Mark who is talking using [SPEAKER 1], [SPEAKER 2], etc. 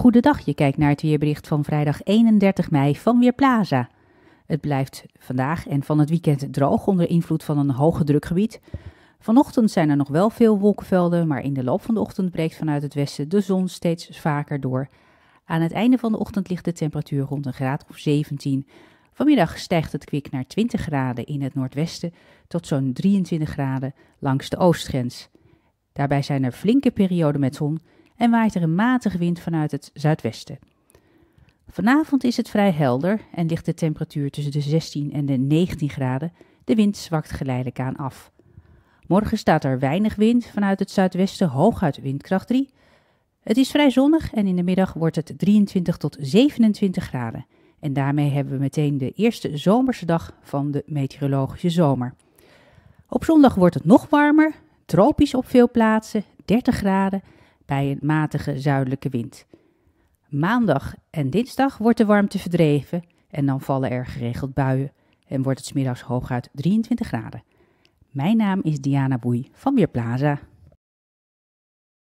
[SPEAKER 1] Goedendag, je kijkt naar het weerbericht van vrijdag 31 mei van Weerplaza. Het blijft vandaag en van het weekend droog onder invloed van een hoge drukgebied. Vanochtend zijn er nog wel veel wolkenvelden, maar in de loop van de ochtend breekt vanuit het westen de zon steeds vaker door. Aan het einde van de ochtend ligt de temperatuur rond een graad of 17. Vanmiddag stijgt het kwik naar 20 graden in het noordwesten tot zo'n 23 graden langs de oostgrens. Daarbij zijn er flinke perioden met zon en waait er een matige wind vanuit het zuidwesten. Vanavond is het vrij helder en ligt de temperatuur tussen de 16 en de 19 graden. De wind zwakt geleidelijk aan af. Morgen staat er weinig wind vanuit het zuidwesten, hooguit windkracht 3. Het is vrij zonnig en in de middag wordt het 23 tot 27 graden. En daarmee hebben we meteen de eerste zomerse dag van de meteorologische zomer. Op zondag wordt het nog warmer, tropisch op veel plaatsen, 30 graden bij een matige zuidelijke wind. Maandag en dinsdag wordt de warmte verdreven en dan vallen er geregeld buien en wordt het smiddags hooguit 23 graden. Mijn naam is Diana Boei van Weerplaza.